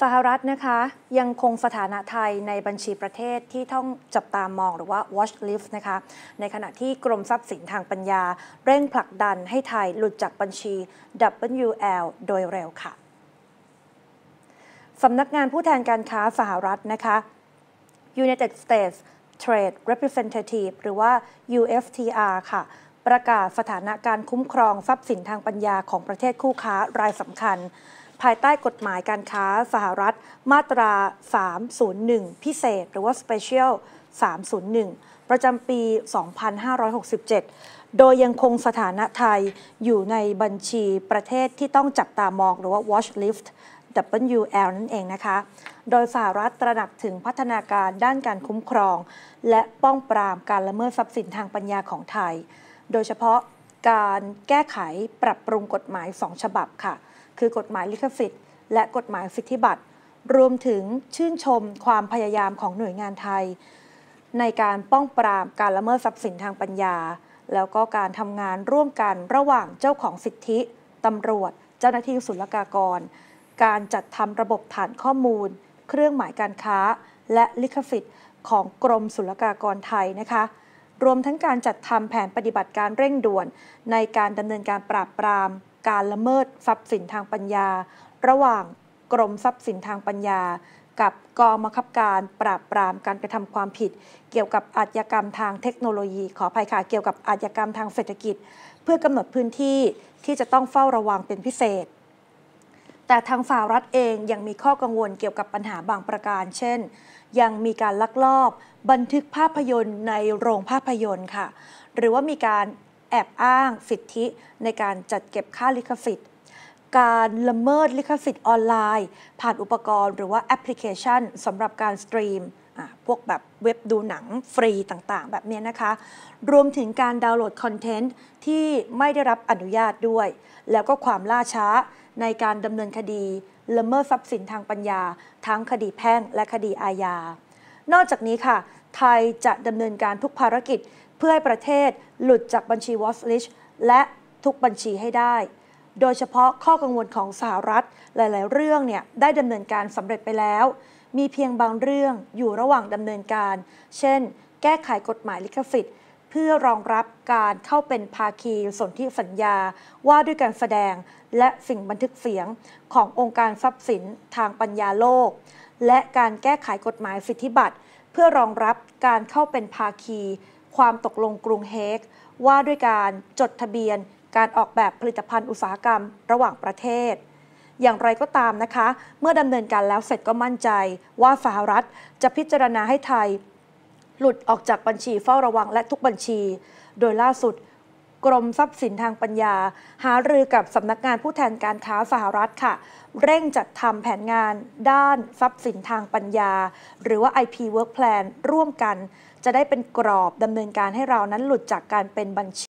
สหรัฐนะคะยังคงสถานะไทยในบัญชีประเทศที่ต้องจับตามองหรือว่า watch list นะคะในขณะที่กรมทรัพย์สินทางปัญญา เร่งผลักดันให้ไทยหลุดจากบัญชี WL โดยเร็วค่ะ สำนักงานผู้แทนการค้าสหรัฐนะคะ United States Trade Representative หรือว่า UFTR ค่ะ ประกาศสถานะการคุ้มครองทรัพย์สินทางปัญญาของประเทศคู่ค้ารายสำคัญภายใต้กฎหมายการค้าสหรัฐมาตรา 301 พิเศษ หรือว่า Special 301 ประจำปี 2567 โดยยังคงสถานะไทยอยู่ในบัญชีประเทศที่ต้องจับตามอง หรือว่า watch list WL นั่นเองนะคะ โดยสหรัฐตระหนักถึงพัฒนาการด้านการคุ้มครอง และป้องปรามการละเมิดทรัพย์สินทางปัญญาของไทย โดยเฉพาะการแก้ไขปรับปรุงกฎหมาย 2 ฉบับค่ะ คือกฎหมายลิขสิทธิ์และกฎหมายสิทธิบัตร รวมถึงชื่นชมความพยายามของหน่วยงานไทย ในการป้องปรามการละเมิดทรัพย์สินทางปัญญา แล้วก็การทำงานร่วมกันระหว่างเจ้าของสิทธิตำรวจ เจ้าหน้าที่ศุลกากร การจัดทำระบบฐานข้อมูล เครื่องหมายการค้า และลิขสิทธิ์ของกรมศุลกากรไทยนะคะรวมทั้งการจัดทำแผนปฏิบัติการเร่งด่วน ในการดำเนินการปราบปรามการละเมิดทรัพย์สินทางปัญญา ระหว่างกรมทรัพย์สินทางปัญญากับกองบังคับการปราบปรามการกระทำความผิด เกี่ยวกับอาชญากรรมทางเทคโนโลยี ขออภัยค่ะเกี่ยวกับอาชญากรรมทางเศรษฐกิจ เพื่อกำหนดพื้นที่ที่จะต้องเฝ้าระวังเป็นพิเศษแต่ทางฝ่ารัฐเองยังมีข้อกังวลเกี่ยวกับปัญหาบางประการ เช่น ยังมีการลักลอบบันทึกภาพยนตร์ในโรงภาพยนตร์ค่ะ หรือว่ามีการแอบอ้างสิทธิในการจัดเก็บค่าลิขสิทธิ์ การละเมิดลิขสิทธิ์ออนไลน์ ผ่านอุปกรณ์หรือว่าแอปพลิเคชันสำหรับการสตรีมพวกแบบเว็บดูหนังฟรีต่างๆ แบบนี้นะคะ รวมถึงการดาวน์โหลดคอนเทนต์ที่ไม่ได้รับอนุญาตด้วย แล้วก็ความล่าช้าในการดำเนินคดีละเมิดทรัพย์สินทางปัญญา ทั้งคดีแพ่ง และคดีอาญา นอกจากนี้ค่ะ ไทยจะดำเนินการทุกภารกิจ เพื่อให้ประเทศหลุดจากบัญชีวอสลิชและทุกบัญชีให้ได้ โดยเฉพาะข้อกังวลของสหรัฐหลายๆ เรื่องเนี่ยได้ดำเนินการสำเร็จไปแล้วมีเพียงบางเรื่องอยู่ระหว่างดำเนินการ เช่น แก้ไขกฎหมายลิขสิทธิ์เพื่อรองรับการเข้าเป็นภาคีสนธิสัญญา ว่าด้วยการแสดงและสิ่งบันทึกเสียงขององค์การทรัพย์สินทางปัญญาโลก และการแก้ไขกฎหมายสิทธิบัตร เพื่อรองรับการเข้าเป็นภาคี ความตกลงกรุงเฮก ว่าด้วยการจดทะเบียนการออกแบบผลิตภัณฑ์อุตสาหกรรมระหว่างประเทศอย่างไรก็ตามนะคะ เมื่อดำเนินการแล้วเสร็จก็มั่นใจ ว่าสหรัฐจะพิจารณาให้ไทย หลุดออกจากบัญชีเฝ้าระวังและทุกบัญชี โดยล่าสุดกรมทรัพย์สินทางปัญญา หารือกับสำนักงานผู้แทนการค้าสหรัฐค่ะ เร่งจัดทำแผนงานด้านทรัพย์สินทางปัญญา หรือว่า IP Work Plan ร่วมกันจะได้เป็นกรอบดำเนินการให้เรานั้นหลุดจากการเป็นบัญชี